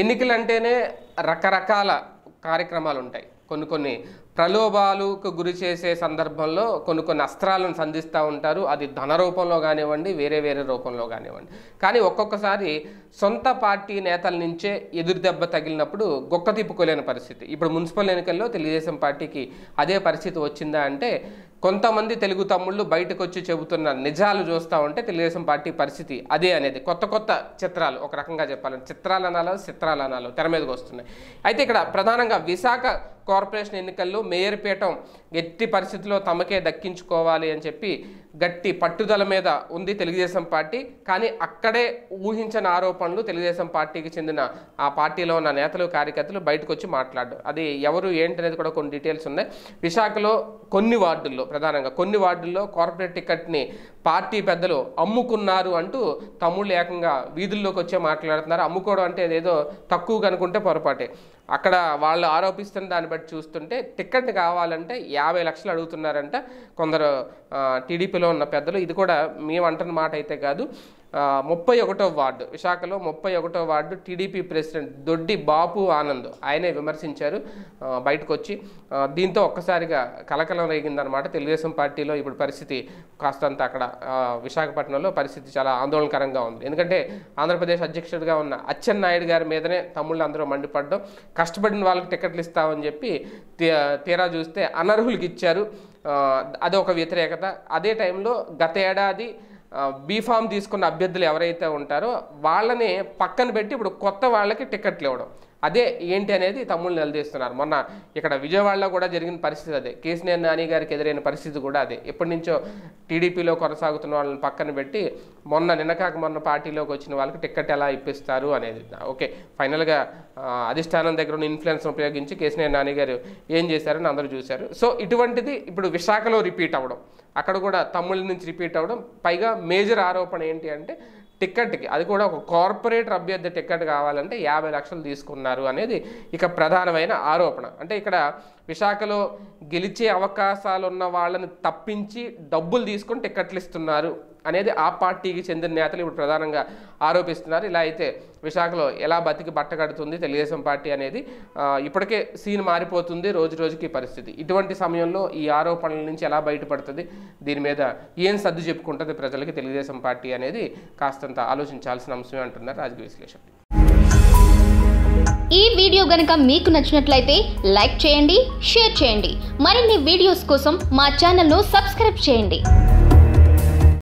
ఎన్నికలు అంటేనే రకరకాల కార్యక్రమాలు ఉంటాయి కొన్ని కొన్ని ప్రలోభాలకు గురి చేసే సందర్భంలో కొన్ని కొన్ని అస్త్రాలను సంధిస్తూ ఉంటారు అది ధన రూపంలో కానివ్వండి వేరే వేరే రూపంలో కానివ్వండి కానీ ఒక్కొక్కసారి సొంత పార్టీ నేతల నుంచే ఎదురు దెబ్బ తగిలినప్పుడు గొక్క తిప్పుకోలేని పరిస్థితి ఇప్పుడు మున్సిపల్ ఎన్నికల్లో తెలుగుదేశం పార్టీకి అదే పరిస్థితి వచ్చిందా అంటే కొంతమంది తెలుగు తమ్ముళ్ళు బయటకు వచ్చి చెబుతున్న నిజాలు చూస్తూ ఉంటే తెలుగుదేశం పార్టీ పరిస్థితి అదే అనేది కొత్త కొత్త చిత్రాలు ఒక రకంగా చెప్పాలంటే చిత్రాలనాలు చిత్రాలనాలు తెర మీదకి వస్తున్నాయి అయితే ఇక్కడ ప్రధానంగా విశాఖ కార్పొరేషన్ ఎన్నికల్లో మేయర్ పీఠం ఎట్టి పరిస్థితిలో తమకే దక్కించుకోవాలి అని చెప్పి గట్టి పట్టుదల మీద ఉంది తెలుగుదేశం పార్టీ కానీ అక్కడే ఊహించని ఆరోపణలు తెలుగుదేశం పార్టీకి చెందిన ఆ పార్టీలో ఉన్న నేతలు కార్యకర్తలు బయటకు వచ్చి మాట్లాడారు అది ఎవరు ఏంటనేది కూడా కొన్ని డీటెయిల్స్ ఉన్నాయి విశాఖలో కొన్ని వార్డుల్లో ప్రధానంగా కొన్ని వార్డుల్లో కార్పొరేట్ టికెట్ని పార్టీ పెద్దలు అమ్ముకున్నారు అంటూ తమ్ముళ్ళు ఏకంగా వీధుల్లోకి వచ్చే మాట్లాడుతున్నారు అమ్ముకోవడం అంటే ఏదో తక్కువగా అనుకుంటే పొరపాటే అక్కడ వాళ్ళు ఆరోపిస్తున్న దాన్ని బట్టి చూస్తుంటే టికెట్ కావాలంటే యాభై లక్షలు అడుగుతున్నారంట కొందరు టీడీపీలో ఉన్న పెద్దలు ఇది కూడా మేము అంటున్న మాట అయితే కాదు ముప్పై ఒకటో వార్డు విశాఖలో ముప్పై ఒకటో వార్డు టీడీపీ ప్రెసిడెంట్ దొడ్డి బాపు ఆనంద్ ఆయనే విమర్శించారు బయటకు వచ్చి దీంతో ఒక్కసారిగా కలకలం రేగిందనమాట తెలుగుదేశం పార్టీలో ఇప్పుడు పరిస్థితి కాస్తంత అక్కడ విశాఖపట్నంలో పరిస్థితి చాలా ఆందోళనకరంగా ఉంది ఎందుకంటే ఆంధ్రప్రదేశ్ అధ్యక్షుడిగా ఉన్న అచ్చెన్నాయుడు గారి మీదనే తమ్ముళ్ళు అందరూ మండిపడ్డం కష్టపడిన వాళ్ళకి టికెట్లు ఇస్తామని చెప్పి తీరా చూస్తే అనర్హులకి ఇచ్చారు అదొక వ్యతిరేకత అదే టైంలో గత ఏడాది బీఫామ్ తీసుకున్న అభ్యర్థులు ఎవరైతే ఉంటారో వాళ్ళని పక్కన పెట్టి ఇప్పుడు కొత్త వాళ్ళకి టికెట్లు ఇవ్వడం అదే ఏంటి అనేది తమ్ముళ్ళు నిలదీస్తున్నారు మొన్న ఇక్కడ విజయవాడలో కూడా జరిగిన పరిస్థితి అదే కేసీఆర్ నాని గారికి ఎదురైన పరిస్థితి కూడా అదే ఎప్పటి నుంచో టీడీపీలో కొనసాగుతున్న వాళ్ళని పక్కన పెట్టి మొన్న నిన్నకాక మొన్న పార్టీలోకి వచ్చిన వాళ్ళకి టిక్కెట్ ఎలా ఇప్పిస్తారు అనేది ఓకే ఫైనల్గా అధిష్టానం దగ్గర ఉన్న ఇన్ఫ్లుయెన్స్ ఉపయోగించి కేసీఆర్ నాని గారు ఏం చేశారని అందరూ చూశారు సో ఇటువంటిది ఇప్పుడు విశాఖలో రిపీట్ అవ్వడం అక్కడ కూడా తమ్ముళ్ళ నుంచి రిపీట్ అవ్వడం పైగా మేజర్ ఆరోపణ ఏంటి అంటే టిక్కెట్కి అది కూడా ఒక కార్పొరేటర్ అభ్యర్థి టిక్కెట్ కావాలంటే యాభై లక్షలు తీసుకున్నారు అనేది ఇక ప్రధానమైన ఆరోపణ అంటే ఇక్కడ విశాఖలో గెలిచే అవకాశాలు ఉన్న వాళ్ళని తప్పించి డబ్బులు తీసుకొని టిక్కెట్లు ఇస్తున్నారు అనేది ఆ పార్టీకి చెందిన నేతలు ఇప్పుడు ప్రధానంగా ఆరోపిస్తున్నారు ఇలా అయితే విశాఖలో ఎలా బతికి బట్టగడుతుంది తెలుగుదేశం పార్టీ అనేది ఇప్పటికే సీన్ మారిపోతుంది రోజు రోజుకి పరిస్థితి ఇటువంటి సమయంలో ఈ ఆరోపణల నుంచి ఎలా బయటపడుతుంది దీని మీద ఏం సర్దు చెప్పుకుంటుంది ప్రజలకి తెలుగుదేశం పార్టీ అనేది కాస్తంత ఆలోచించాల్సిన అంశమే అంటున్నారు రాజకీయ విశ్లేషకులు ఈ వీడియో గనక మీకు నచ్చినట్లయితే లైక్ చేయండి షేర్ చేయండి మరిన్ని వీడియోస్ కోసం మా ఛానల్ను సబ్స్క్రైబ్ చేయండి